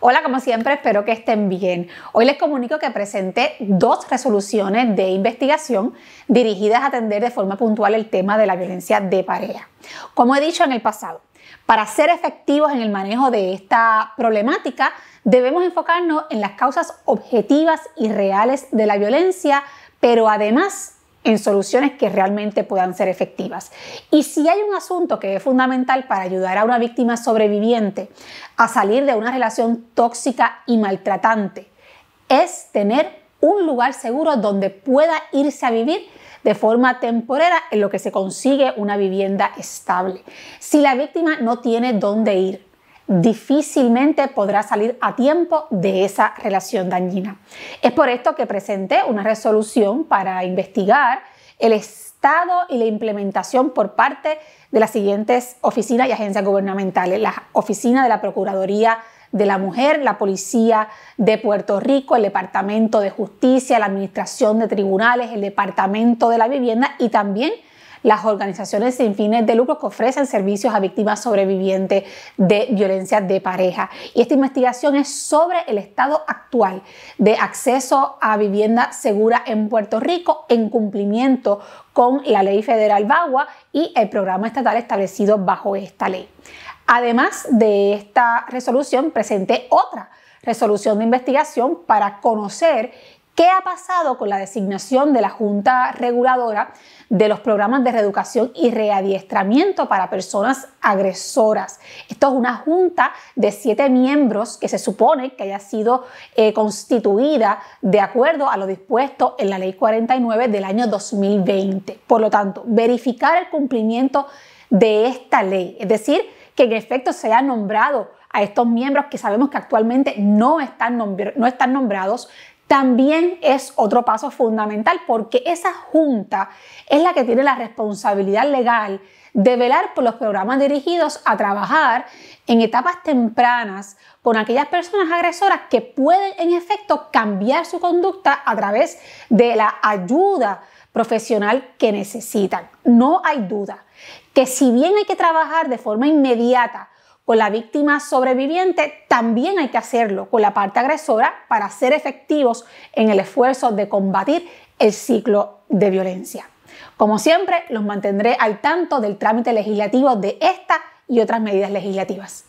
Hola, como siempre, espero que estén bien. Hoy les comunico que presenté dos resoluciones de investigación dirigidas a atender de forma puntual el tema de la violencia de pareja. Como he dicho en el pasado, para ser efectivos en el manejo de esta problemática, debemos enfocarnos en las causas objetivas y reales de la violencia, pero además en soluciones que realmente puedan ser efectivas. Y si hay un asunto que es fundamental para ayudar a una víctima sobreviviente a salir de una relación tóxica y maltratante, es tener un lugar seguro donde pueda irse a vivir de forma temporera en lo que se consigue una vivienda estable. Si la víctima no tiene dónde ir, difícilmente podrá salir a tiempo de esa relación dañina. Es por esto que presenté una resolución para investigar el estado y la implementación por parte de las siguientes oficinas y agencias gubernamentales, la Oficina de la Procuraduría de la Mujer, la Policía de Puerto Rico, el Departamento de Justicia, la Administración de Tribunales, el Departamento de la Vivienda y también las organizaciones sin fines de lucro que ofrecen servicios a víctimas sobrevivientes de violencia de pareja. Y esta investigación es sobre el estado actual de acceso a vivienda segura en Puerto Rico en cumplimiento con la ley federal Bagua y el programa estatal establecido bajo esta ley. Además de esta resolución, presenté otra resolución de investigación para conocer ¿Qué ha pasado con la designación de la Junta Reguladora de los programas de reeducación y readiestramiento para personas agresoras? Esto es una junta de siete miembros que se supone que haya sido eh, constituida de acuerdo a lo dispuesto en la Ley 49 del año 2020. Por lo tanto, verificar el cumplimiento de esta ley, es decir, que en efecto se haya nombrado a estos miembros que sabemos que actualmente no están nombrados, también es otro paso fundamental porque esa junta es la que tiene la responsabilidad legal de velar por los programas dirigidos a trabajar en etapas tempranas con aquellas personas agresoras que pueden en efecto cambiar su conducta a través de la ayuda profesional que necesitan. No hay duda que si bien hay que trabajar de forma inmediata con la víctima sobreviviente, también hay que hacerlo con la parte agresora para ser efectivos en el esfuerzo de combatir el ciclo de violencia. Como siempre, los mantendré al tanto del trámite legislativo de esta y otras medidas legislativas.